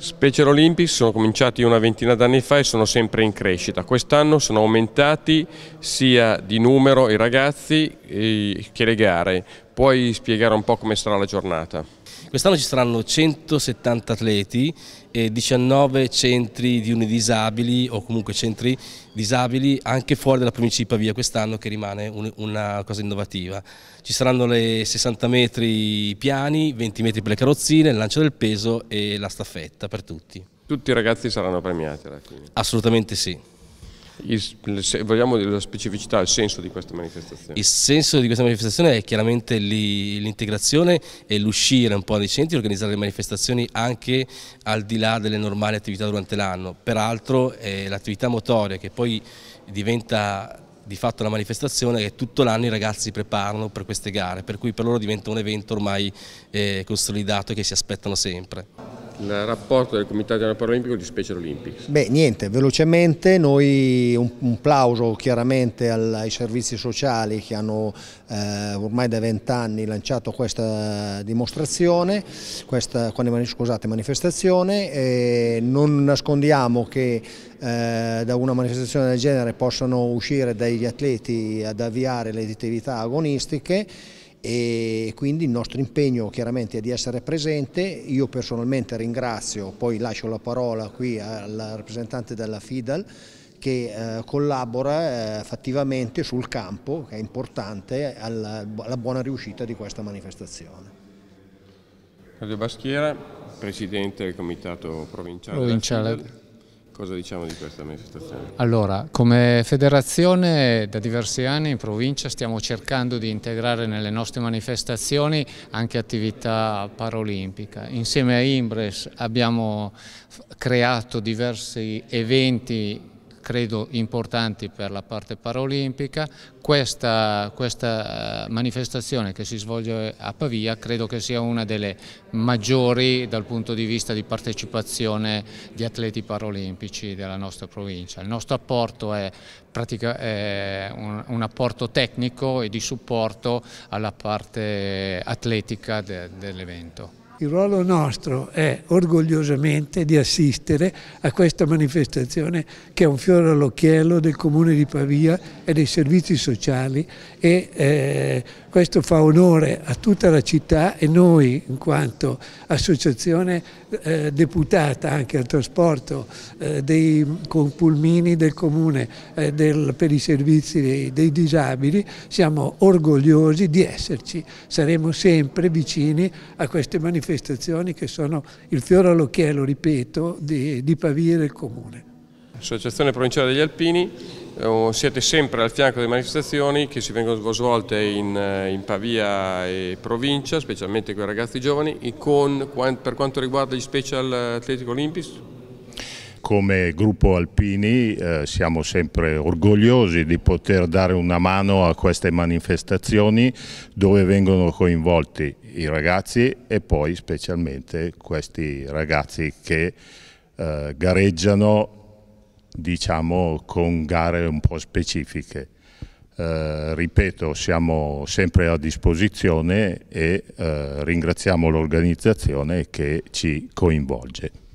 Special Olympics sono cominciati una ventina d'anni fa e sono sempre in crescita. Quest'anno sono aumentati sia di numero i ragazzi eh, che le gare. Puoi spiegare un po' come sarà la giornata? Quest'anno ci saranno 170 atleti e 19 centri di unidisabili o comunque centri disabili anche fuori dalla principia di Pavia quest'anno che rimane un, una cosa innovativa. Ci saranno le 60 metri piani, 20 metri per le carrozzine, il lancio del peso e la staffetta per tutti. Tutti i ragazzi saranno premiati alla fine? Assolutamente sì. Il, se vogliamo la specificità, il senso di questa manifestazione? Il senso di questa manifestazione è chiaramente l'integrazione e l'uscire un po' dai centri organizzare le manifestazioni anche al di là delle normali attività durante l'anno. Peraltro è eh, l'attività motoria che poi diventa di fatto la manifestazione che tutto l'anno i ragazzi preparano per queste gare, per cui per loro diventa un evento ormai eh, consolidato e che si aspettano sempre il rapporto del Comitato Italiano Paralimpico di Special Olympics? Beh niente, velocemente noi un, un plauso chiaramente ai servizi sociali che hanno eh, ormai da vent'anni lanciato questa dimostrazione, questa scusate, manifestazione e non nascondiamo che eh, da una manifestazione del genere possano uscire degli atleti ad avviare le attività agonistiche e quindi il nostro impegno chiaramente è di essere presente, io personalmente ringrazio, poi lascio la parola qui al rappresentante della FIDAL che eh, collabora eh, fattivamente sul campo, che è importante, alla, alla buona riuscita di questa manifestazione. Claudio Baschiera, Presidente del Comitato Provinciale. Provinciale. Cosa diciamo di questa manifestazione? Allora, come federazione da diversi anni in provincia stiamo cercando di integrare nelle nostre manifestazioni anche attività paraolimpica. Insieme a Imbres abbiamo creato diversi eventi credo importanti per la parte paraolimpica. Questa, questa, eh, manifestazione che si svolge a Pavia credo che sia una delle maggiori dal punto di vista di partecipazione di atleti paraolimpici della nostra provincia. Il nostro apporto è, pratica, è un, un, apporto tecnico e di supporto alla parte atletica de, dell'evento. Il ruolo nostro è orgogliosamente di assistere a questa manifestazione che è un fiore all'occhiello del Comune di Pavia e dei servizi sociali e eh, questo fa onore a tutta la città e noi in quanto associazione eh, deputata anche al trasporto eh, dei pulmini del Comune eh, del, per i servizi dei, dei disabili siamo orgogliosi di esserci, saremo sempre vicini a queste manifestazioni manifestazioni che sono il fiore all'occhiello, ripeto, di, di Pavia del Comune. Associazione Provinciale degli Alpini, eh, oh, siete sempre al fianco delle manifestazioni che si vengono svolte in, eh, in Pavia e provincia, specialmente con i ragazzi giovani, e con, per quanto riguarda gli special atletico olimpici? come gruppo Alpini eh, siamo sempre orgogliosi di poter dare una mano a queste manifestazioni dove vengono coinvolti i ragazzi e poi specialmente questi ragazzi che eh, gareggiano diciamo con gare un po' specifiche. Eh, ripeto, siamo sempre a disposizione e eh, ringraziamo l'organizzazione che ci coinvolge.